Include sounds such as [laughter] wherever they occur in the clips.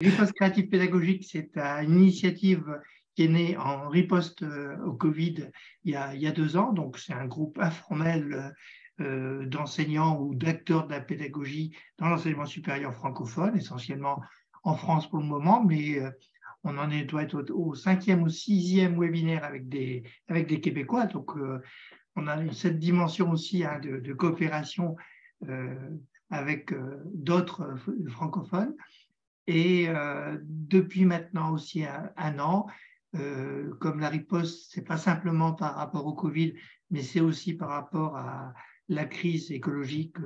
Riposte créative pédagogique, c'est une initiative qui est née en riposte euh, au Covid il y a, deux ans. Donc, c'est un groupe informel euh, d'enseignants ou d'acteurs de la pédagogie dans l'enseignement supérieur francophone, essentiellement en France pour le moment, mais euh, on en est, doit être au, cinquième ou sixième webinaire avec des, avec des Québécois. Donc, on a cette dimension aussi hein, de, coopération avec d'autres francophones. Et euh, depuis maintenant aussi un, an, euh, comme la riposte, c'est pas simplement par rapport au Covid, mais c'est aussi par rapport à la crise écologique,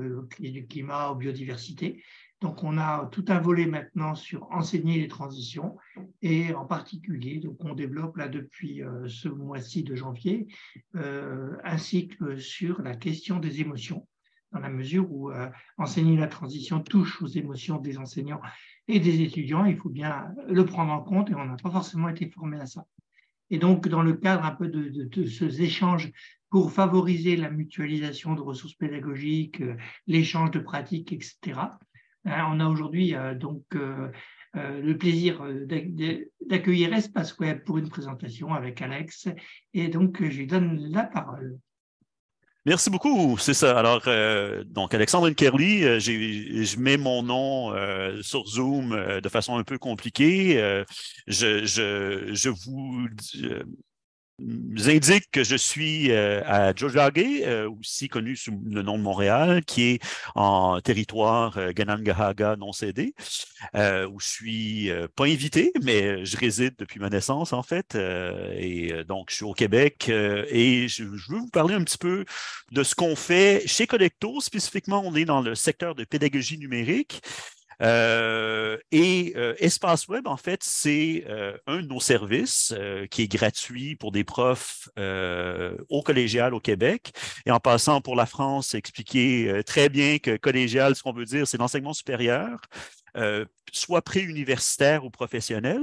et euh, du climat, aux biodiversités. Donc, on a tout un volet maintenant sur enseigner les transitions et en particulier, donc on développe là depuis ce mois-ci de janvier un cycle sur la question des émotions dans la mesure où euh, enseigner la transition touche aux émotions des enseignants et des étudiants. Il faut bien le prendre en compte et on n'a pas forcément été formé à ça. Et donc, dans le cadre un peu de, ces échanges pour favoriser la mutualisation de ressources pédagogiques, euh, l'échange de pratiques, etc., hein, on a aujourd'hui euh, donc le plaisir d'accueillir Espace Web pour une présentation avec Alex. Et donc, je lui donne la parole. Merci beaucoup. C'est ça. Alors, euh, donc, Alexandre Kerly, euh, je mets mon nom euh, sur Zoom de façon un peu compliquée. je, je, je vous vous indique que je suis euh, à Jojage, euh, aussi connu sous le nom de Montréal, qui est en territoire euh, Ganangahaga non cédé, où je suis pas invité, mais je réside depuis ma naissance en fait. et donc, je suis au Québec et je, je, veux vous parler un petit peu de ce qu'on fait chez Collecto. Spécifiquement, on est dans le secteur de pédagogie numérique. Euh, et euh, Espace Web, en fait, c'est euh, un de nos services qui est gratuit pour des profs au collégial au Québec. Et en passant pour la France, expliquer très bien que collégial, ce qu'on veut dire, c'est l'enseignement supérieur. Euh, soit universitaire ou professionnel.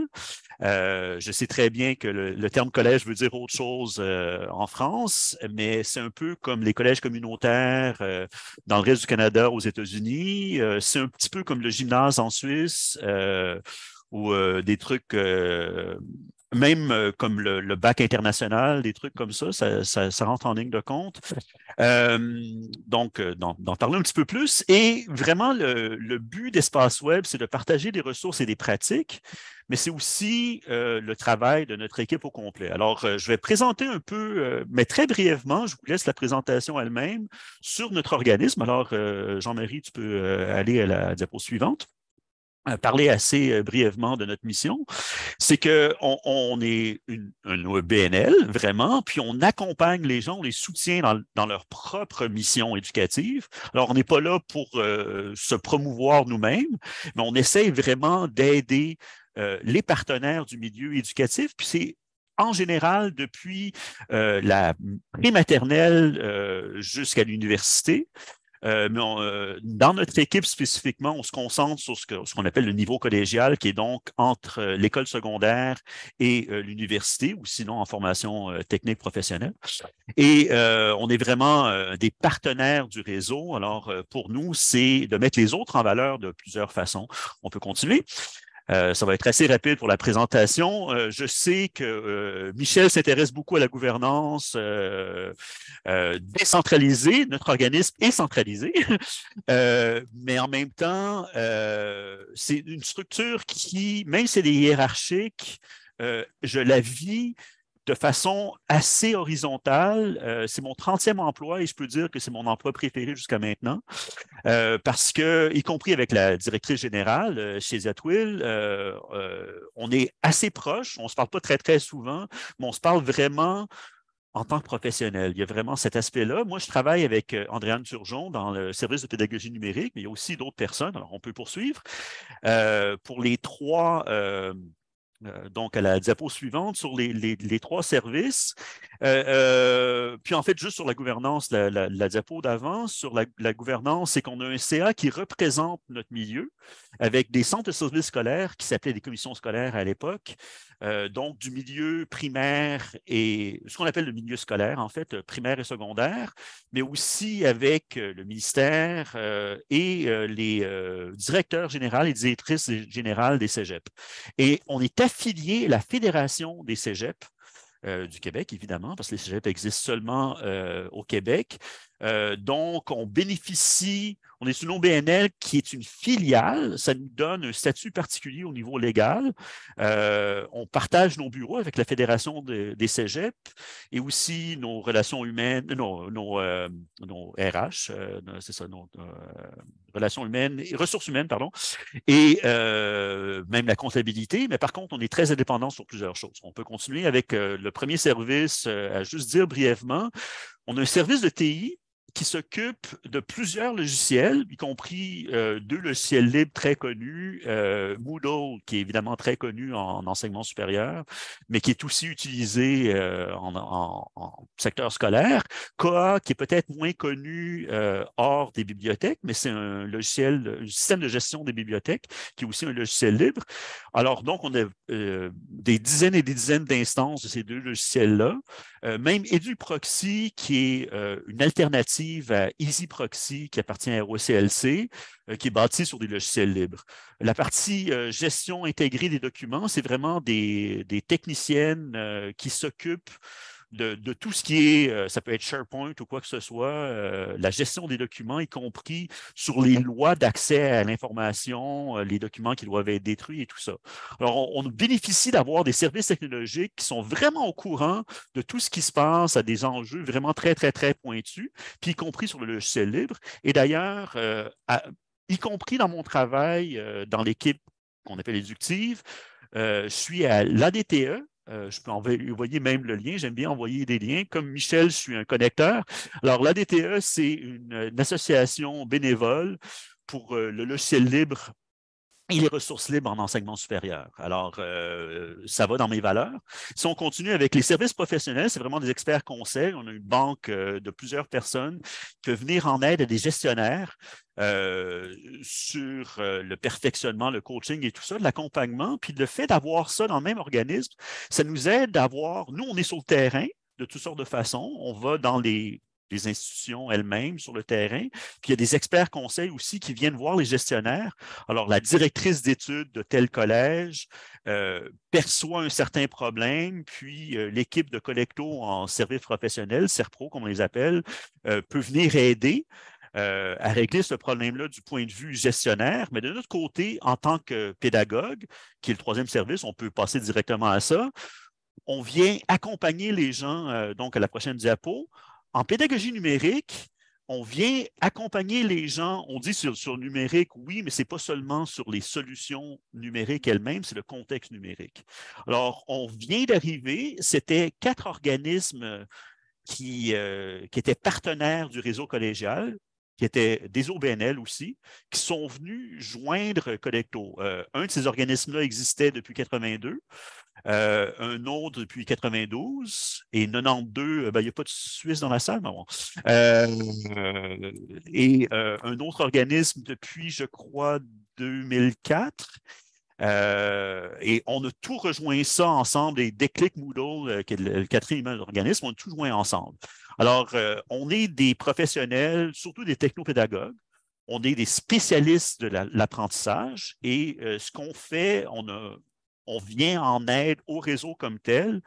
Euh, je sais très bien que le, terme collège veut dire autre chose euh, en France, mais c'est un peu comme les collèges communautaires dans le reste du Canada, aux États-Unis. c'est un petit peu comme le gymnase en Suisse ou des trucs même euh, comme le, bac international, des trucs comme ça, ça, rentre en ligne de compte. Euh, donc, euh, d'en parler un petit peu plus. Et vraiment, le, but d'Espace Web, c'est de partager des ressources et des pratiques, mais c'est aussi le travail de notre équipe au complet. Alors, je vais présenter un peu, mais très brièvement, je vous laisse la présentation elle-même sur notre organisme. Alors, Jean-Marie, tu peux aller à la diapo suivante parler assez euh, brièvement de notre mission, c'est qu'on on est une, BNL, vraiment, puis on accompagne les gens, on les soutient dans, leur propre mission éducative. Alors, on n'est pas là pour euh, se promouvoir nous-mêmes, mais on essaye vraiment d'aider euh, les partenaires du milieu éducatif, puis c'est en général depuis la prématernelle maternelle jusqu'à l'université. Euh, euh, dans notre équipe spécifiquement, on se concentre sur ce qu'on appelle le niveau collégial, qui est donc entre euh, l'école secondaire et l'université, ou sinon en formation technique professionnelle. Et on est vraiment des partenaires du réseau. Alors, pour nous, c'est de mettre les autres en valeur de plusieurs façons. On peut continuer. Euh, ça va être assez rapide pour la présentation. Euh, je sais que euh, Michel s'intéresse beaucoup à la gouvernance décentralisée. Notre organisme est centralisé, [laughs] mais en même temps, c'est une structure qui, même si elle est hiérarchique, je la vis de façon assez horizontale. Euh, c'est mon 30e emploi et je peux dire que c'est mon emploi préféré jusqu'à maintenant euh, parce que, y compris avec la directrice générale euh, chez Zatwill, on est assez proche, on ne se parle pas très, très souvent, mais on se parle vraiment en tant que professionnel. Il y a vraiment cet aspect-là. Moi, je travaille avec Andréane Turgeon dans le service de pédagogie numérique, mais il y a aussi d'autres personnes, alors on peut poursuivre. pour les trois, euh, donc, à la diapo suivante, sur les, les, trois services. Euh, euh, puis, en fait, juste sur la gouvernance, la, diapo d'avance sur la, gouvernance, c'est qu'on a un CA qui représente notre milieu avec des centres de services scolaires qui s'appelaient des commissions scolaires à l'époque, donc du milieu primaire et ce qu'on appelle le milieu scolaire, en fait, primaire et secondaire, mais aussi avec le ministère et les directeurs généraux et directrices générales des cégeps. Et on est affilié la Fédération des cégeps euh, du Québec, évidemment, parce que les cégeps existent seulement euh, au Québec. Euh, donc, on bénéficie, on est une BNL, qui est une filiale, ça nous donne un statut particulier au niveau légal. on partage nos bureaux avec la Fédération des cégeps et aussi nos relations humaines, nos, nos RH, c'est ça, nos relations humaines, ressources humaines, pardon, et euh, même la comptabilité. Mais par contre, on est très indépendant sur plusieurs choses. On peut continuer avec euh, le premier service euh, à juste dire brièvement. On a un service de TI qui s'occupe de plusieurs logiciels, y compris euh, deux logiciels libres très connus, euh, Moodle, qui est évidemment très connu en, enseignement supérieur, mais qui est aussi utilisé euh, en, en, secteur scolaire, Coa, qui est peut-être moins connu euh, hors des bibliothèques, mais c'est un logiciel, un système de gestion des bibliothèques, qui est aussi un logiciel libre. Alors, donc, on a euh, des dizaines et des dizaines d'instances de ces deux logiciels-là. Euh, même EduProxy, qui est euh, une alternative à EasyProxy, qui appartient à ROCLC, euh, qui est bâtie sur des logiciels libres. La partie gestion intégrée des documents, c'est vraiment des techniciennes qui s'occupent de, tout ce qui est, euh, ça peut être SharePoint ou quoi que ce soit, euh, la gestion des documents, y compris sur les lois d'accès à l'information, euh, les documents qui doivent être détruits et tout ça. Alors, on, bénéficie d'avoir des services technologiques qui sont vraiment au courant de tout ce qui se passe à des enjeux vraiment très, très, très pointus, puis y compris sur le logiciel libre. Et d'ailleurs, y compris dans mon travail dans l'équipe qu'on appelle éductive, je suis à l'ADTE, euh, je peux envoyer même le lien. J'aime bien envoyer des liens. Comme Michel, je suis un connecteur. Alors, l'ADTE, c'est une, association bénévole pour euh, le logiciel libre et les ressources libres en enseignement supérieur. Alors, euh, ça va dans mes valeurs. Si on continue avec les services professionnels, c'est vraiment des experts conseils. On a une banque euh, de plusieurs personnes qui peuvent venir en aide à des gestionnaires euh, sur le perfectionnement, le coaching et tout ça, de l'accompagnement. Puis le fait d'avoir ça dans le même organisme, ça nous aide à avoir, nous, on est sur le terrain, de toutes sortes de façons. On va dans les les institutions elles-mêmes sur le terrain. Puis il y a des experts conseils aussi qui viennent voir les gestionnaires. Alors, la directrice d'études de tel collège euh, perçoit un certain problème, puis euh, l'équipe de collecto en service professionnel, SERPRO comme on les appelle, euh, peut venir aider. à régler ce problème-là du point de vue gestionnaire. Mais de notre côté, en tant que pédagogue, qui est le troisième service, on peut passer directement à ça. On vient accompagner les gens, donc à la prochaine diapo, en pédagogie numérique, on vient accompagner les gens. On dit sur, sur numérique, oui, mais ce n'est pas seulement sur les solutions numériques elles-mêmes, c'est le contexte numérique. Alors, on vient d'arriver, c'était quatre organismes euh, qui, euh, qui étaient partenaires du réseau collégial, qui étaient des OBNL aussi, qui sont venus joindre Collecto. Euh, un de ces organismes-là existait depuis 1982. Euh, un autre depuis 92 et 92, euh, ben, il n'y a pas de Suisse dans la salle, mais bon. Euh, et un autre organisme depuis, je crois, 2004. et on a tout rejoint ça ensemble, et Déclic Moodle, qui est le, quatrième organisme, on a tout rejoint ensemble. Alors, on est des professionnels, surtout des technopédagogues, on est des spécialistes de l'apprentissage et ce qu'on fait, on a on vient en aide au réseau comme tel.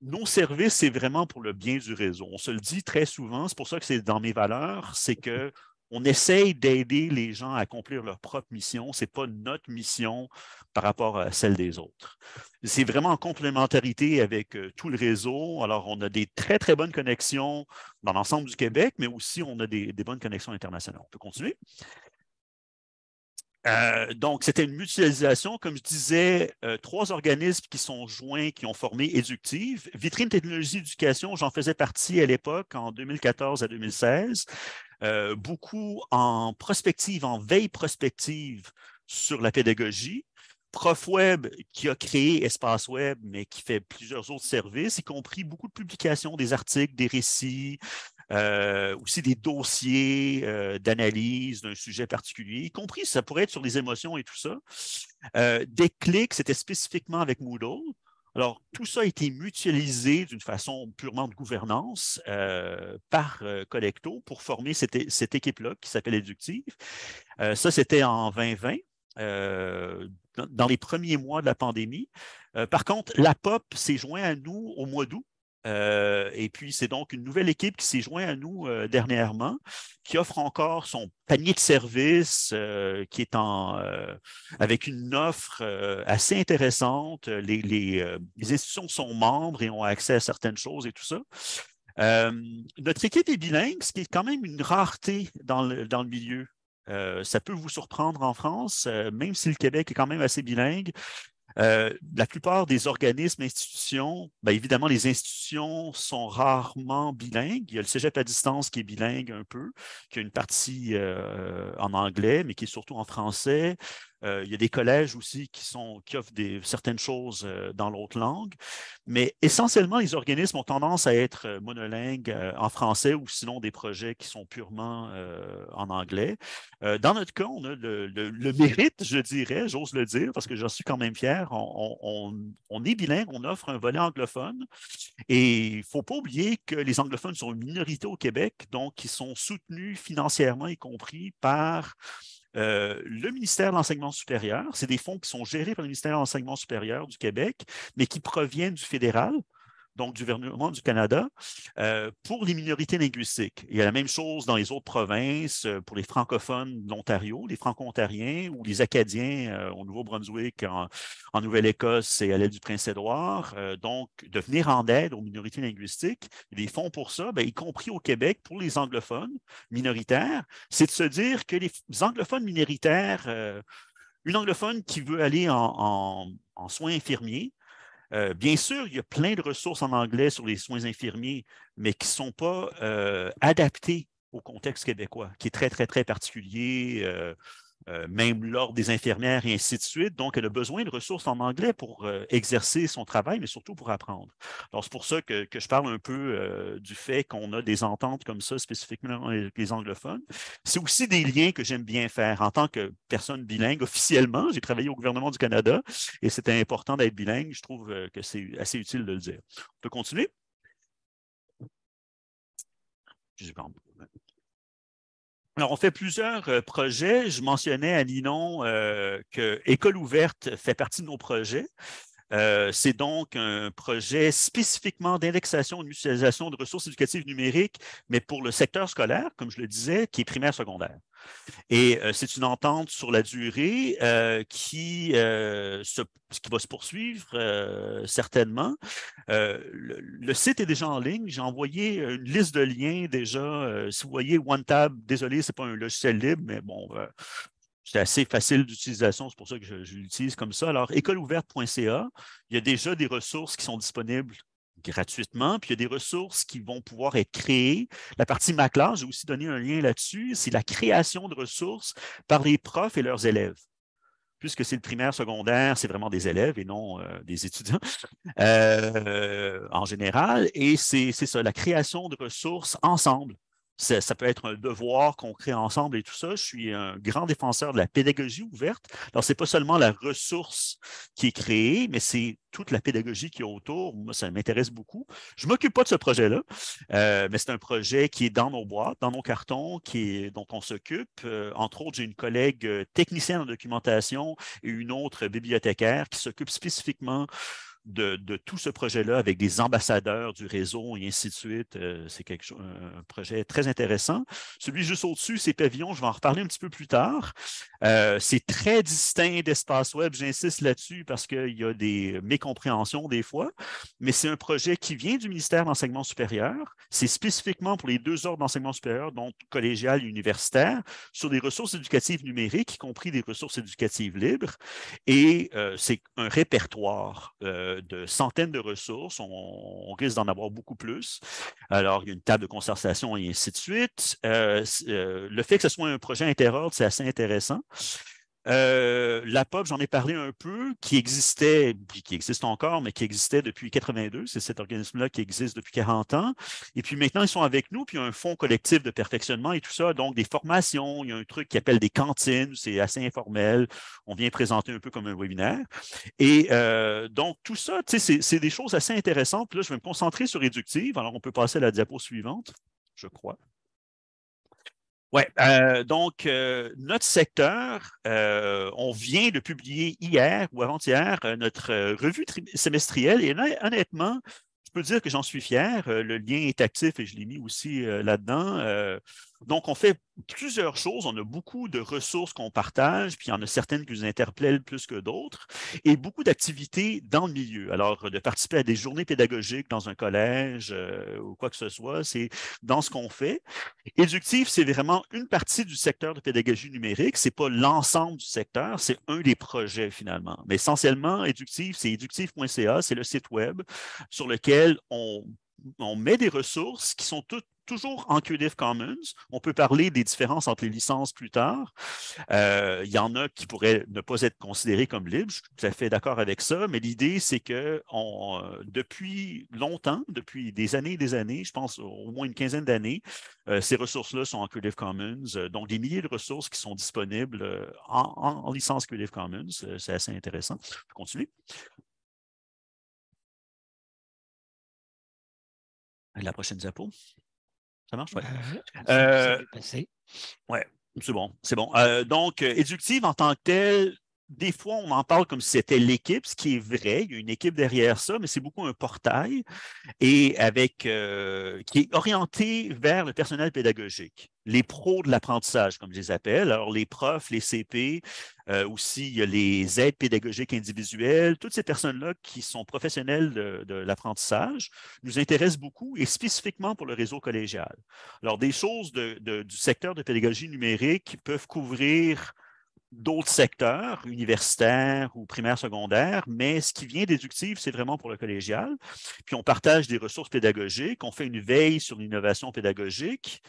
Nos services, c'est vraiment pour le bien du réseau. On se le dit très souvent, c'est pour ça que c'est dans mes valeurs, c'est que on essaye d'aider les gens à accomplir leur propre mission. Ce n'est pas notre mission par rapport à celle des autres. C'est vraiment en complémentarité avec euh, tout le réseau. Alors, on a des très, très bonnes connexions dans l'ensemble du Québec, mais aussi on a des, des bonnes connexions internationales. On peut continuer. Euh, donc, c'était une mutualisation, comme je disais, euh, trois organismes qui sont joints, qui ont formé Éductive. Vitrine Technologie Éducation, j'en faisais partie à l'époque, en 2014 à 2016. Euh, beaucoup en prospective, en veille prospective sur la pédagogie. ProfWeb, qui a créé Espace Web, mais qui fait plusieurs autres services, y compris beaucoup de publications, des articles, des récits, euh, aussi des dossiers euh, d'analyse d'un sujet particulier, y compris ça pourrait être sur les émotions et tout ça. Euh, des clics, c'était spécifiquement avec Moodle. Alors, tout ça a été mutualisé d'une façon purement de gouvernance par Collecto pour former cette, cette équipe-là qui s'appelle Eductive. ça, c'était en 2020. dans les premiers mois de la pandémie. par contre, la POP s'est joint à nous au mois d'août euh, et puis, c'est donc une nouvelle équipe qui s'est jointe à nous euh, dernièrement, qui offre encore son panier de services, euh, qui est en, avec une offre assez intéressante. Les, institutions sont membres et ont accès à certaines choses et tout ça. notre équipe est bilingue, ce qui est quand même une rareté dans le, milieu. ça peut vous surprendre en France, même si le Québec est quand même assez bilingue. Euh, la plupart des organismes, institutions, ben, évidemment, les institutions sont rarement bilingues. Il y a le cégep à distance qui est bilingue un peu, qui a une partie euh, en anglais, mais qui est surtout en français. Euh, il y a des collèges aussi qui, sont, offrent des, certaines choses euh, dans l'autre langue. Mais essentiellement, les organismes ont tendance à être euh, monolingues en français ou sinon des projets qui sont purement en anglais. dans notre cas, on a le, mérite, je dirais, j'ose le dire, parce que j'en suis quand même fier. On, on, est bilingue, on offre un volet anglophone. Et il ne faut pas oublier que les anglophones sont une minorité au Québec, donc ils sont soutenus financièrement, y compris par euh, le ministère de l'enseignement supérieur, c'est des fonds qui sont gérés par le ministère de l'enseignement supérieur du Québec, mais qui proviennent du fédéral donc du gouvernement du Canada, euh, pour les minorités linguistiques. Il y a la même chose dans les autres provinces, euh, pour les francophones de l'Ontario, les franco-ontariens ou les Acadiens euh, au Nouveau-Brunswick, en, Nouvelle-Écosse et à l'aide du Prince-Édouard. donc, de venir en aide aux minorités linguistiques, les fonds pour ça, ben, y compris au Québec, pour les anglophones minoritaires, c'est de se dire que les anglophones minoritaires, une anglophone qui veut aller en soins infirmiers, euh, bien sûr, il y a plein de ressources en anglais sur les soins infirmiers, mais qui ne sont pas euh, adaptées au contexte québécois, qui est très, très, très particulier. Euh, euh, même lors des infirmières et ainsi de suite. Donc, elle a besoin de ressources en anglais pour euh, exercer son travail, mais surtout pour apprendre. Alors, c'est pour ça que, je parle un peu euh, du fait qu'on a des ententes comme ça, spécifiquement avec les anglophones. C'est aussi des liens que j'aime bien faire. En tant que personne bilingue, officiellement, j'ai travaillé au gouvernement du Canada et c'était important d'être bilingue. Je trouve que c'est assez utile de le dire. On peut continuer? Je vais alors, on fait plusieurs euh, projets. Je mentionnais à Ninon euh, que École ouverte fait partie de nos projets. Euh, c'est donc un projet spécifiquement d'indexation et mutualisation de ressources éducatives numériques, mais pour le secteur scolaire, comme je le disais, qui est primaire secondaire. Et euh, c'est une entente sur la durée euh, qui, va se poursuivre certainement. Le, le, site est déjà en ligne. J'ai envoyé une liste de liens déjà. si vous voyez OneTab, désolé, ce n'est pas un logiciel libre, mais bon, c'est assez facile d'utilisation, c'est pour ça que je, l'utilise comme ça. Alors, écoleouverte.ca, il y a déjà des ressources qui sont disponibles gratuitement, puis il y a des ressources qui vont pouvoir être créées. La partie ma classe, j'ai aussi donné un lien là-dessus, c'est la création de ressources par les profs et leurs élèves. Puisque c'est le primaire, secondaire, c'est vraiment des élèves et non euh, des étudiants euh, en général. Et c'est ça, la création de ressources ensemble ça peut être un devoir qu'on crée ensemble et tout ça. Je suis un grand défenseur de la pédagogie ouverte. Alors, ce n'est pas seulement la ressource qui est créée, mais c'est toute la pédagogie qui est autour. Moi, ça m'intéresse beaucoup. Je ne m'occupe pas de ce projet-là, euh, mais c'est un projet qui est dans nos boîtes, dans nos cartons, qui est, dont on s'occupe. Euh, entre autres, j'ai une collègue euh, technicienne en documentation et une autre bibliothécaire qui s'occupe spécifiquement de, tout ce projet-là avec des ambassadeurs du réseau et ainsi de suite. Euh, c'est quelque chose, un projet très intéressant. Celui juste au-dessus, c'est Pavillon, je vais en reparler un petit peu plus tard. Euh, c'est très distinct d'Espace Web, j'insiste là-dessus parce qu'il y a des mécompréhensions des fois, mais c'est un projet qui vient du ministère de l'Enseignement supérieur. C'est spécifiquement pour les deux ordres d'enseignement supérieur, donc collégial et universitaire, sur des ressources éducatives numériques, y compris des ressources éducatives libres. Et euh, c'est un répertoire de centaines de ressources. On, risque d'en avoir beaucoup plus. Alors, il y a une table de concertation et ainsi de suite. Euh, euh, le fait que ce soit un projet interordre, c'est assez intéressant. Euh, la pop, j'en ai parlé un peu, qui existait, qui existe encore, mais qui existait depuis 82. C'est cet organisme-là qui existe depuis 40 ans. Et puis maintenant, ils sont avec nous, puis il y a un fonds collectif de perfectionnement et tout ça. Donc, des formations, il y a un truc qui appelle des cantines, c'est assez informel. On vient présenter un peu comme un webinaire. Et euh, donc, tout ça, c'est des choses assez intéressantes. Puis là, je vais me concentrer sur Éductive. Alors, on peut passer à la diapo suivante, je crois. Oui, euh, donc euh, notre secteur, euh, on vient de publier hier ou avant-hier notre revue semestrielle et honnêtement, je peux dire que j'en suis fier. le lien est actif et je l'ai mis aussi là-dedans. Donc, on fait plusieurs choses. On a beaucoup de ressources qu'on partage, puis il y en a certaines qui nous interpellent plus que d'autres, et beaucoup d'activités dans le milieu. Alors, de participer à des journées pédagogiques dans un collège euh, ou quoi que ce soit, c'est dans ce qu'on fait. Éductif, c'est vraiment une partie du secteur de pédagogie numérique. C'est pas l'ensemble du secteur, c'est un des projets finalement. Mais essentiellement, Éductif, c'est éductif.ca, c'est le site web sur lequel on met des ressources qui sont toutes toujours en Creative Commons. On peut parler des différences entre les licences plus tard. Euh, il y en a qui pourraient ne pas être considérées comme libres. Je suis tout à fait d'accord avec ça, mais l'idée, c'est que on, euh, depuis longtemps, depuis des années et des années, je pense au moins une quinzaine d'années, euh, ces ressources-là sont en Creative Commons. donc, des milliers de ressources qui sont disponibles en, licence Creative Commons. c'est assez intéressant. Je continuer. La prochaine diapo. Ça marche, bah euh, ouais. c'est bon, c'est bon. Euh, donc, euh, éductive en tant que telle, des fois, on en parle comme si c'était l'équipe, ce qui est vrai. Il y a une équipe derrière ça, mais c'est beaucoup un portail et avec qui est orienté vers le personnel pédagogique les pros de l'apprentissage, comme je les appelle. Alors, les profs, les CP, euh, aussi, il y a les aides pédagogiques individuelles. Toutes ces personnes-là qui sont professionnelles de, l'apprentissage nous intéressent beaucoup et spécifiquement pour le réseau collégial. Alors, des choses du secteur de pédagogie numérique peuvent couvrir d'autres secteurs, universitaires ou primaires, secondaires, mais ce qui vient d'éductif, c'est vraiment pour le collégial. Puis on partage des ressources pédagogiques, on fait une veille sur l'innovation pédagogique,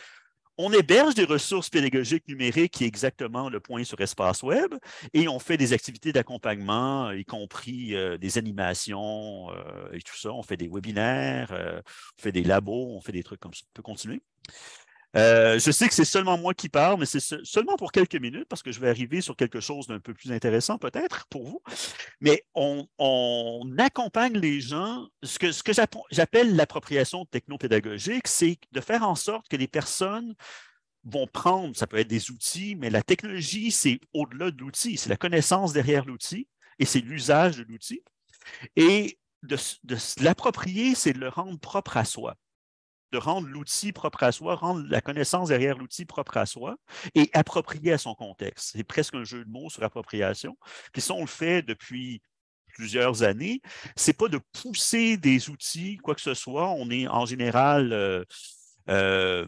on héberge des ressources pédagogiques numériques, qui est exactement le point sur Espace Web, et on fait des activités d'accompagnement, euh, y compris euh, des animations euh, et tout ça. On fait des webinaires, on fait des labos, on fait des trucs comme ça. On peut continuer. Euh, je sais que c'est seulement moi qui parle, mais c'est seulement pour quelques minutes parce que je vais arriver sur quelque chose d'un peu plus intéressant peut-être pour vous. Mais on, accompagne les gens. Ce que, j'appelle l'appropriation technopédagogique, c'est de faire en sorte que les personnes vont prendre, ça peut être des outils, mais la technologie, c'est au-delà de l'outil, c'est la connaissance derrière l'outil et c'est l'usage de l'outil. Et de l'approprier, c'est de le rendre propre à soi de rendre l'outil propre à soi, rendre la connaissance derrière l'outil propre à soi et approprié à son contexte. C'est presque un jeu de mots sur appropriation. Puis sont on le fait depuis plusieurs années. C'est pas de pousser des outils, quoi que ce soit. On est en général euh, euh,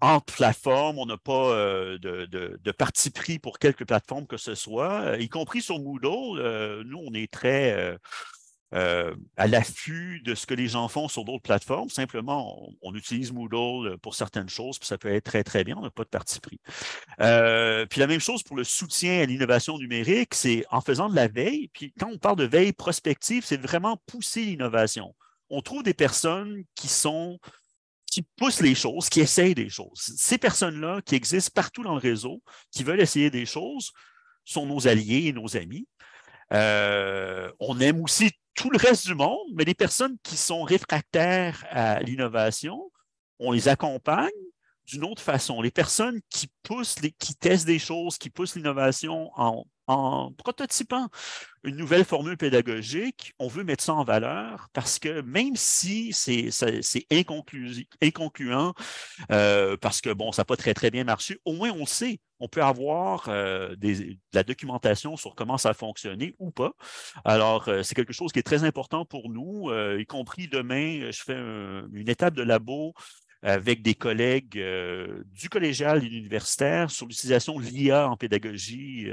entre plateformes, on n'a pas euh, de, de, parti pris pour quelques plateformes que ce soit, y compris sur Moodle. Euh, nous, on est très euh, euh, à l'affût de ce que les gens font sur d'autres plateformes. Simplement, on, utilise Moodle pour certaines choses, puis ça peut être très, très bien. On n'a pas de parti pris. Euh, puis la même chose pour le soutien à l'innovation numérique, c'est en faisant de la veille. Puis quand on parle de veille prospective, c'est vraiment pousser l'innovation. On trouve des personnes qui sont qui poussent les choses, qui essayent des choses. Ces personnes-là qui existent partout dans le réseau, qui veulent essayer des choses, sont nos alliés et nos amis. Euh, on aime aussi tout le reste du monde, mais les personnes qui sont réfractaires à l'innovation, on les accompagne d'une autre façon. Les personnes qui poussent, les, qui testent des choses, qui poussent l'innovation en en prototypant une nouvelle formule pédagogique, on veut mettre ça en valeur parce que même si c'est inconcluant, euh, parce que bon, ça n'a pas très, très bien marché, au moins on sait. On peut avoir euh, des, de la documentation sur comment ça a fonctionné ou pas. Alors, euh, c'est quelque chose qui est très important pour nous, y compris demain, je fais une étape de labo avec des collègues du collégial et de l'universitaire sur l'utilisation de l'IA en pédagogie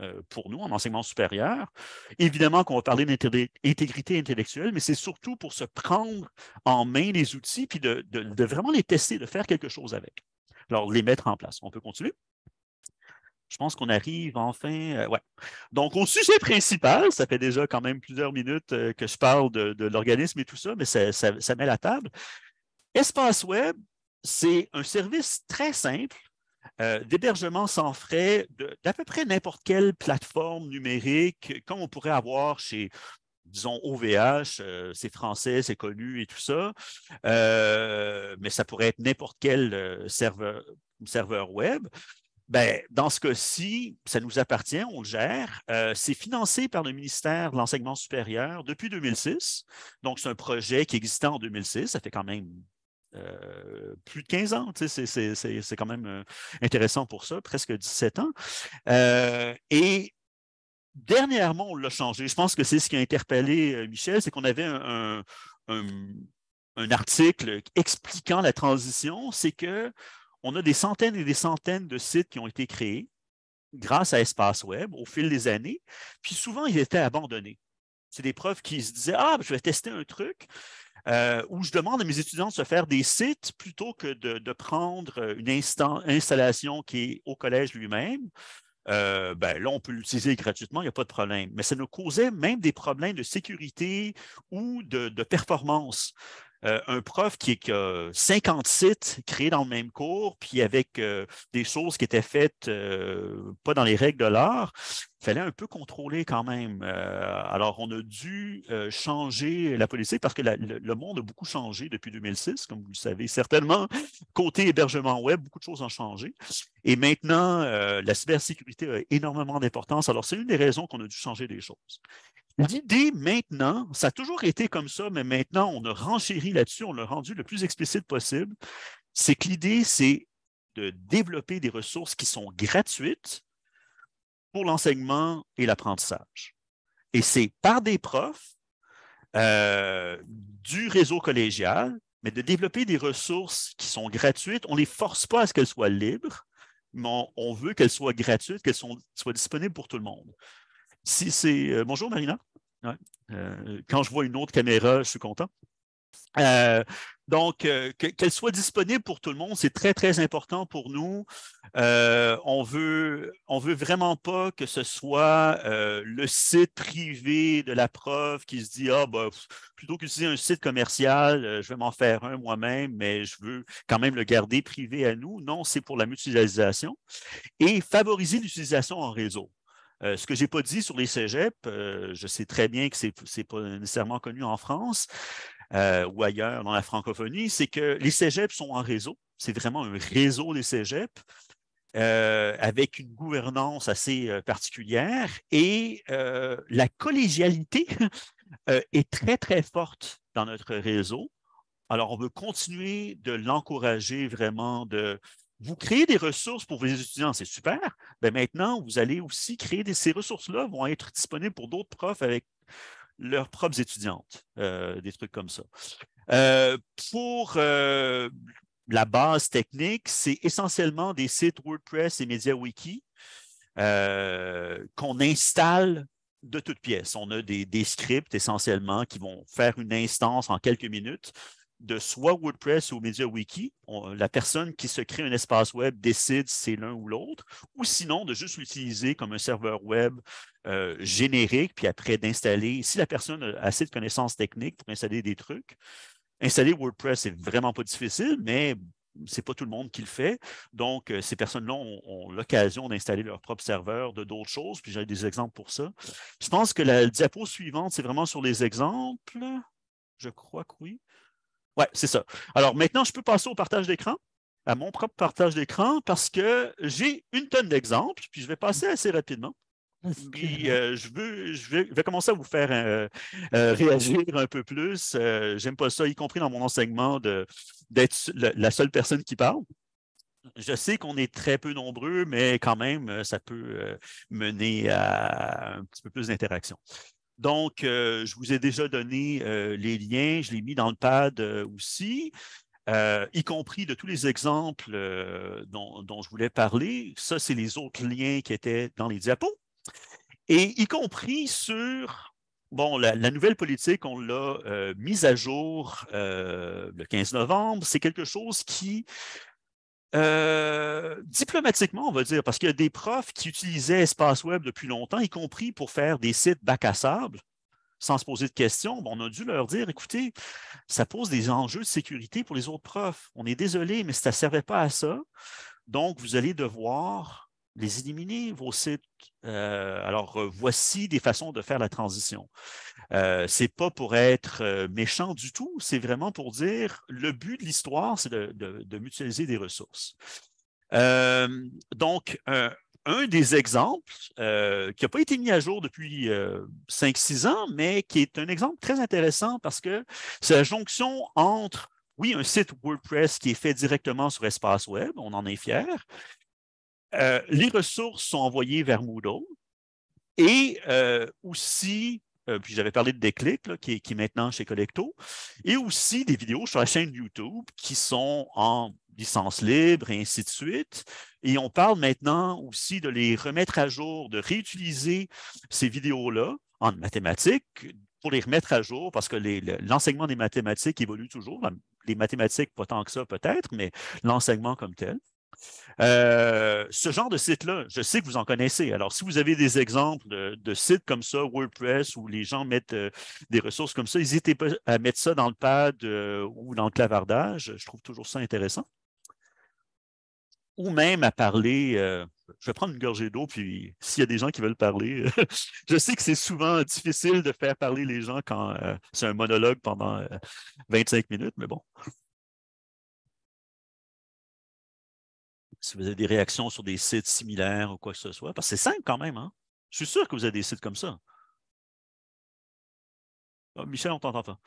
euh, pour nous en enseignement supérieur. Évidemment qu'on va parler d'intégrité intellectuelle, mais c'est surtout pour se prendre en main les outils, puis de, vraiment les tester, de faire quelque chose avec. Alors, les mettre en place. On peut continuer? Je pense qu'on arrive enfin. Euh, ouais. Donc, au sujet principal, ça fait déjà quand même plusieurs minutes euh, que je parle de, l'organisme et tout ça, mais ça met la table. Espace Web, c'est un service très simple euh, d'hébergement sans frais d'à peu près n'importe quelle plateforme numérique, comme on pourrait avoir chez disons OVH, euh, c'est français, c'est connu et tout ça, euh, mais ça pourrait être n'importe quel serveur, web. Ben, dans ce cas-ci, ça nous appartient, on le gère. c'est financé par le ministère de l'Enseignement supérieur depuis 2006. Donc, c'est un projet qui existait en 2006. Ça fait quand même euh, plus de 15 ans. C'est quand même euh, intéressant pour ça, presque 17 ans. Euh, et dernièrement, on l'a changé. Je pense que c'est ce qui a interpellé Michel, c'est qu'on avait un, article expliquant la transition. C'est que a des centaines et des centaines de sites qui ont été créés grâce à Espace Web au fil des années, puis souvent ils étaient abandonnés. C'est des preuves qui se disaient Ah, je vais tester un truc. Euh, où je demande à mes étudiants de se faire des sites plutôt que de, prendre une installation qui est au collège lui-même. Euh, ben là, on peut l'utiliser gratuitement, il n'y a pas de problème. Mais ça nous causait même des problèmes de sécurité ou de performance. Euh, un prof qui euh, a 50 sites créés dans le même cours, puis avec euh, des choses qui étaient faites pas dans les règles de l'art, il fallait un peu contrôler quand même. alors, on a dû changer la politique parce que le, monde a beaucoup changé depuis 2006, comme vous le savez certainement. Côté hébergement web, beaucoup de choses ont changé. Et maintenant, la cybersécurité a énormément d'importance. Alors, c'est une des raisons qu'on a dû changer des choses. L'idée maintenant, ça a toujours été comme ça, mais maintenant on a renchéri là-dessus, on l'a rendu le plus explicite possible, c'est que l'idée, c'est de développer des ressources qui sont gratuites pour l'enseignement et l'apprentissage. Et c'est par des profs euh, du réseau collégial, mais de développer des ressources qui sont gratuites. On ne les force pas à ce qu'elles soient libres, mais on, veut qu'elles soient gratuites, qu'elles soient disponibles pour tout le monde. Si c'est. Euh, bonjour Marina. Euh, quand je vois une autre caméra, je suis content. Euh, donc, euh, qu'elle soit disponible pour tout le monde, c'est très, très important pour nous. on veut, on veut vraiment pas que ce soit le site privé de la preuve qui se dit, ah, bah, plutôt qu'utiliser un site commercial, je vais m'en faire un moi-même, mais je veux quand même le garder privé à nous. Non, c'est pour la mutualisation et favoriser l'utilisation en réseau. Euh, ce que je n'ai pas dit sur les cégeps, euh, je sais très bien que ce n'est pas nécessairement connu en France euh, ou ailleurs dans la francophonie, c'est que les cégeps sont en réseau. C'est vraiment un réseau des cégeps. avec une gouvernance assez particulière et la collégialité [laughs] est très, très forte dans notre réseau. Alors, on veut continuer de l'encourager vraiment, de vous créer des ressources pour vos étudiants, c'est super, ben, maintenant, vous allez aussi créer ces ressources-là vont être disponibles pour d'autres profs avec leurs propres étudiantes, euh, des trucs comme ça. Euh, pour euh, la base technique, c'est essentiellement des sites WordPress et MediaWiki qu'on installe de toutes pièces. On a des, scripts essentiellement qui vont faire une instance en quelques minutes de soit WordPress ou MediaWiki. la personne qui se crée un espace web décide si c'est l'un ou l'autre, ou sinon de juste l'utiliser comme un serveur web euh, générique, puis après d'installer, si la personne a assez de connaissances techniques pour installer des trucs, installer WordPress, n'est vraiment pas difficile, mais c'est pas tout le monde qui le fait. Donc, euh, ces personnes-là ont, l'occasion d'installer leur propre serveur, de d'autres choses, puis j'ai des exemples pour ça. Je pense que la diapo suivante, c'est vraiment sur les exemples. Je crois que oui. Oui, c'est ça. Alors maintenant, je peux passer au partage d'écran, à mon propre partage d'écran, parce que j'ai une tonne d'exemples, puis je vais passer assez rapidement. Puis, euh, je, veux, je vais, commencer à vous faire euh, euh, réagir un peu plus. J'aime pas ça, y compris dans mon enseignement, d'être la seule personne qui parle. Je sais qu'on est très peu nombreux, mais quand même, ça peut mener à un petit peu plus d'interaction. Donc, euh, je vous ai déjà donné euh, les liens, je l'ai mis dans le pad euh, aussi. y compris de tous les exemples dont, je voulais parler. Ça, c'est les autres liens qui étaient dans les diapos. Et y compris sur Bon, la, nouvelle politique, on l'a mise à jour le 15 novembre. C'est quelque chose qui euh, diplomatiquement, on va dire, parce qu'il y a des profs qui utilisaient Espace Web depuis longtemps, y compris pour faire des sites bac à sable, sans se poser de questions. on a dû leur dire écoutez, ça pose des enjeux de sécurité pour les autres profs. On est désolé, mais ça ne servait pas à ça. Donc, vous allez devoir les éliminer, vos sites. Euh, alors, euh, voici des façons de faire la transition. Euh, Ce n'est pas pour être méchant du tout, c'est vraiment pour dire le but de l'histoire, c'est de, mutualiser des ressources. donc, un, un, des exemples qui n'a pas été mis à jour depuis 5-6 ans, mais qui est un exemple très intéressant parce que c'est la jonction entre oui, un site WordPress qui est fait directement sur Espace Web, on en est fier, euh, les ressources sont envoyées vers Moodle et euh, aussi, euh, puis j'avais parlé de Déclic, qui, est, maintenant chez Collecto, et aussi des vidéos sur la chaîne YouTube qui sont en licence libre et ainsi de suite. Et on parle maintenant aussi de les remettre à jour, de réutiliser ces vidéos-là en mathématiques pour les remettre à jour parce que l'enseignement des mathématiques évolue toujours. Les mathématiques, pas tant que ça peut-être, mais l'enseignement comme tel. Euh, ce genre de site-là, je sais que vous en connaissez. Alors, si vous avez des exemples de, sites comme ça, WordPress, où les gens mettent euh, des ressources comme ça, n'hésitez pas à mettre ça dans le pad euh, ou dans le clavardage. Je trouve toujours ça intéressant. Ou même à parler, je vais prendre une gorgée d'eau, puis s'il y a des gens qui veulent parler, [laughs] je sais que c'est souvent difficile de faire parler les gens quand c'est un monologue pendant 25 minutes, mais bon. si vous avez des réactions sur des sites similaires ou quoi que ce soit. Parce que c'est simple quand même. Hein. Je suis sûr que vous avez des sites comme ça. Ah, Michel, on t'entend pas.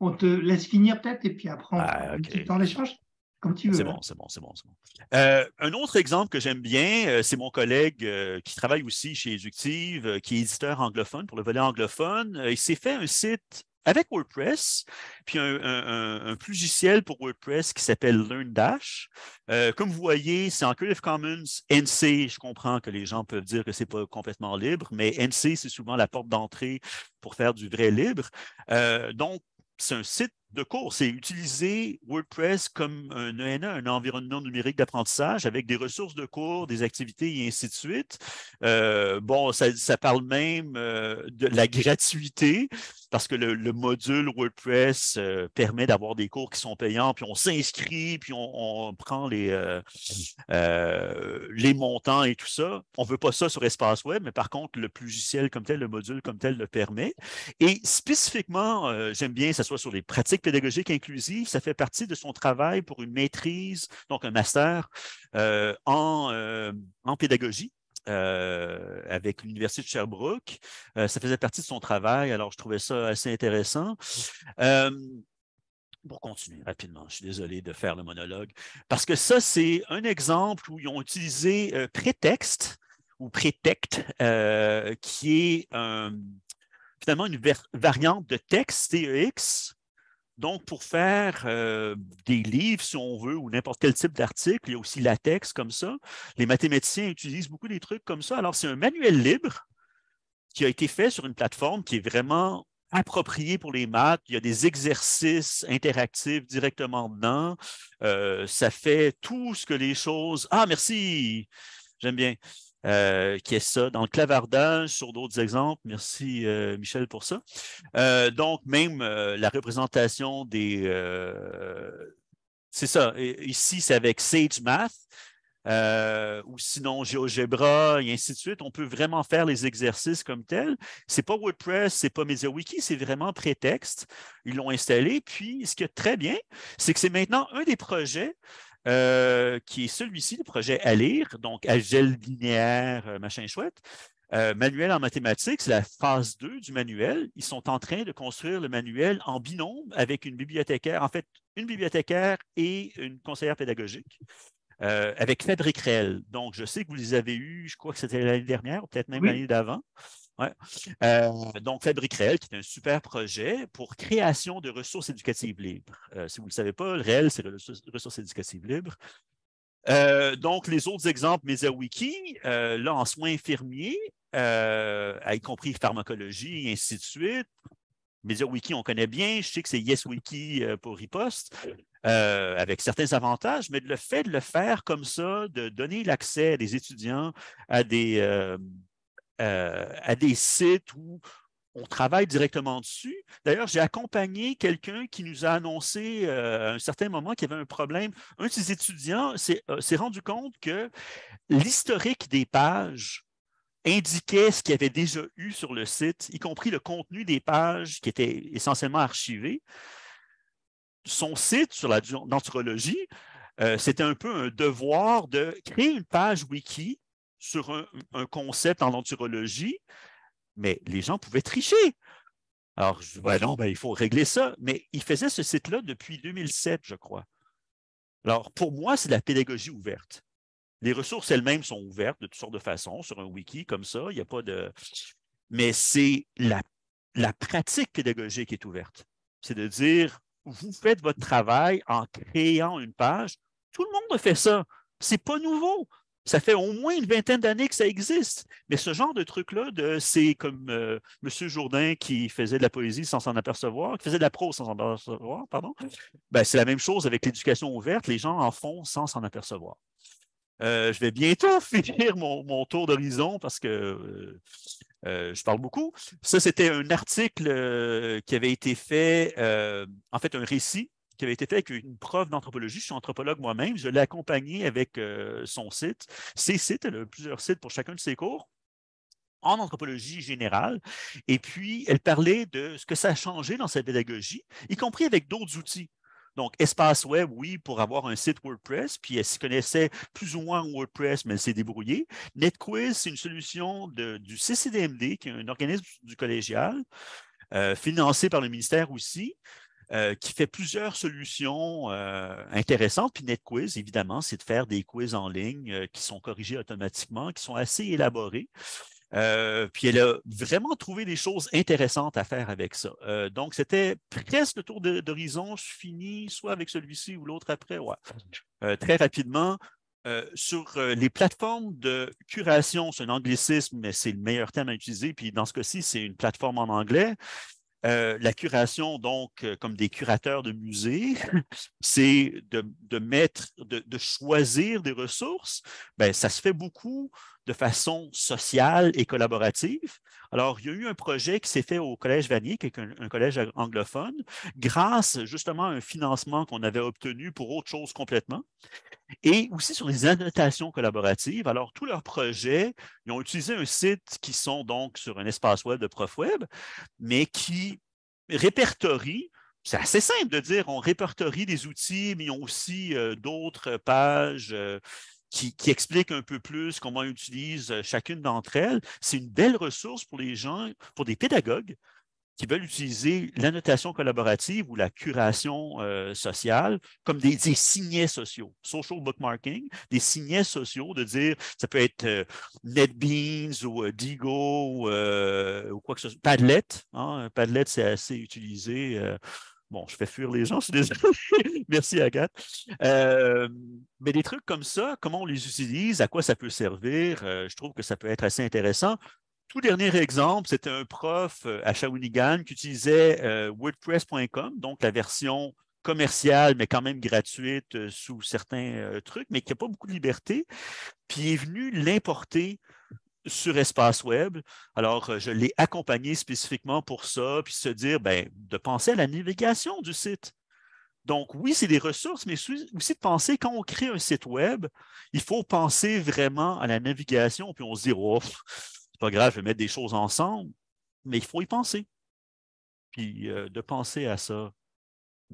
On te laisse finir peut-être et puis après on ah, Comme tu veux. Hein. C'est bon, c'est bon, c'est bon. Euh, un autre exemple que j'aime bien, euh, c'est mon collègue euh, qui travaille aussi chez Eductive, qui est éditeur anglophone pour le volet anglophone. il s'est fait un site avec WordPress, puis un, un, un, logiciel pour WordPress qui s'appelle LearnDash. Euh, comme vous voyez, c'est en Creative Commons. NC, je comprends que les gens peuvent dire que ce n'est pas complètement libre, mais NC, c'est souvent la porte d'entrée pour faire du vrai libre. Euh, donc, c'est un site de cours, c'est utiliser WordPress comme un ENA, un environnement numérique d'apprentissage avec des ressources de cours, des activités et ainsi de suite. Euh, bon, ça, parle même euh, de la gratuité parce que le, module WordPress euh, permet d'avoir des cours qui sont payants, puis on s'inscrit, puis on, prend les, les montants et tout ça. On ne veut pas ça sur Espace Web, mais par contre, le logiciel comme tel, le module comme tel le permet. Et spécifiquement, j'aime bien que ce soit sur les pratiques pédagogique inclusive, ça fait partie de son travail pour une maîtrise, donc un master euh, euh, en, pédagogie. Euh, avec l'Université de Sherbrooke. ça faisait partie de son travail, alors je trouvais ça assez intéressant pour continuer rapidement, je suis désolé de faire le monologue, parce que ça, c'est un exemple où ils ont utilisé prétexte ou prétexte, qui est finalement une variante de texte TEX donc, pour faire euh, des livres, si on veut, ou n'importe quel type d'article, il y a aussi LaTeX comme ça. Les mathématiciens utilisent beaucoup des trucs comme ça. Alors, c'est un manuel libre qui a été fait sur une plateforme qui est vraiment appropriée pour les maths. Il y a des exercices interactifs directement dedans. Euh, ça fait tout ce que les choses. Ah, merci! J'aime bien. Euh, qui est ça. Dans le clavardage, sur d'autres exemples, merci euh, Michel pour ça. Euh, donc, même la représentation des... c'est ça, ici c'est avec SageMath, ou sinon GeoGebra et ainsi de suite. On peut vraiment faire les exercices comme tels. C'est pas WordPress, c'est pas MediaWiki, c'est vraiment prétexte. Ils l'ont installé. Puis, ce qui est très bien, c'est que c'est maintenant un des projets euh, qui est celui-ci, le projet ALIR, donc à gel linéaire, euh, machin chouette. Euh, manuel en mathématiques, c'est la phase 2 du manuel. Ils sont en train de construire le manuel en binôme avec une bibliothécaire, en fait, une bibliothécaire et une conseillère pédagogique. avec Fabrique réel Donc, je sais que vous les avez eus, je crois que c'était l'année dernière, ou peut-être même l'année d'avant. Euh, donc, Fabrique Réel, qui est un super projet pour création de ressources éducatives libres. Euh, si vous ne le savez pas, le Réel, c'est ressources éducatives libres. Euh, donc, les autres exemples, MediaWiki, là, en soins infirmiers, y compris pharmacologie, et ainsi de suite. MediaWiki, on connaît bien. Je sais que c'est YesWiki pour riposte. avec certains avantages, mais le fait de le faire comme ça, de donner l'accès à des étudiants à des, euh, à des sites où on travaille directement dessus. D'ailleurs, j'ai accompagné quelqu'un qui nous a annoncé euh, à un certain moment qu'il y avait un problème. Un de ses étudiants s'est euh, rendu compte que l'historique des pages indiquait ce qu'il y avait déjà eu sur le site, y compris le contenu des pages qui étaient essentiellement archivées. Son site sur la denturologie, c'était un peu un devoir de créer une page wiki sur un, concept en enturologie, mais les gens pouvaient tricher. Alors, je non, ben, il faut régler ça. Mais il faisait ce site-là depuis 2007, je crois. Alors, pour moi, c'est la pédagogie ouverte. Les ressources elles-mêmes sont ouvertes de toutes sortes de façons, sur un wiki comme ça, il n'y a pas de. Mais c'est la, la pratique pédagogique qui est ouverte. C'est de dire, vous faites votre travail en créant une page. Tout le monde fait ça. C'est pas nouveau. Ça fait au moins une vingtaine d'années que ça existe. Mais ce genre de truc-là, c'est comme euh, M. Jourdain qui faisait de la poésie sans s'en apercevoir, qui faisait de la prose sans s'en apercevoir, pardon. Ben, c'est la même chose avec l'éducation ouverte. Les gens en font sans s'en apercevoir. Euh, je vais bientôt [laughs] finir mon, tour d'horizon parce que euh, je parle beaucoup. Ça, c'était un article qui avait été fait, en fait, un récit qui avait été fait avec une preuve d'anthropologie. Je suis anthropologue moi-même. Je l'ai accompagnée avec euh, son site, ses sites, elle a plusieurs sites pour chacun de ses cours en anthropologie générale. Et puis, elle parlait de ce que ça a changé dans sa pédagogie, y compris avec d'autres outils. Donc, espace web, oui, pour avoir un site WordPress, puis elle s'y connaissait plus ou moins WordPress, mais elle s'est débrouillée. NetQuiz, c'est une solution du CCDMD, qui est un organisme du collégial, euh, financé par le ministère aussi, euh, qui fait plusieurs solutions euh, intéressantes. Puis NetQuiz, évidemment, c'est de faire des quiz en ligne euh, qui sont corrigés automatiquement, qui sont assez élaborés. puis elle a vraiment trouvé des choses intéressantes à faire avec ça. donc, c'était presque le tour d'horizon. Je finis soit avec celui-ci ou l'autre après. Ouais. très rapidement, sur les plateformes de curation, c'est un anglicisme, mais c'est le meilleur terme à utiliser. Puis dans ce cas-ci, c'est une plateforme en anglais. Euh, la curation, donc, euh, comme des curateurs de musées, [laughs] c'est de, mettre, de, de, choisir des ressources. Bien, ça se fait beaucoup de façon sociale et collaborative. Alors, il y a eu un projet qui s'est fait au Collège Vanier, qui est un, collège anglophone, grâce justement à un financement qu'on avait obtenu pour autre chose complètement et aussi sur les annotations collaboratives. Alors, tous leurs projets, ils ont utilisé un site qui sont donc sur un espace web de ProfWeb, mais qui répertorie c'est assez simple de dire, on répertorie des outils, mais ils ont aussi euh, d'autres pages euh, qui, explique un peu plus comment on utilise euh, chacune d'entre elles. C'est une belle ressource pour les gens, pour des pédagogues qui veulent utiliser l'annotation collaborative ou la curation euh, sociale comme des, signets sociaux, social bookmarking, des signets sociaux de dire, ça peut être euh, NetBeans ou Digo ou, quoi que ce soit, Padlet, hein, Padlet c'est assez utilisé Bon, je fais fuir les gens, je suis désolé. Merci, Agathe. Euh, mais des trucs comme ça, comment on les utilise, à quoi ça peut servir, euh, je trouve que ça peut être assez intéressant. Tout dernier exemple, c'était un prof euh, à Shawinigan qui utilisait WordPress.com, donc la version commerciale, mais quand même gratuite sous certains trucs, mais qui n'a pas beaucoup de liberté. Puis est venu l'importer sur Espace Web. Alors, euh, je l'ai accompagné spécifiquement pour ça, puis se dire, ben, de penser à la navigation du site. Donc, oui, c'est des ressources, mais aussi de penser, quand on crée un site Web, il faut penser vraiment à la navigation, puis on se dit, oh, c'est pas grave, je vais mettre des choses ensemble, mais il faut y penser. Puis euh, de penser à ça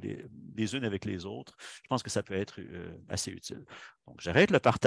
les, unes avec les autres, je pense que ça peut être euh, assez utile. Donc, j'arrête le partage.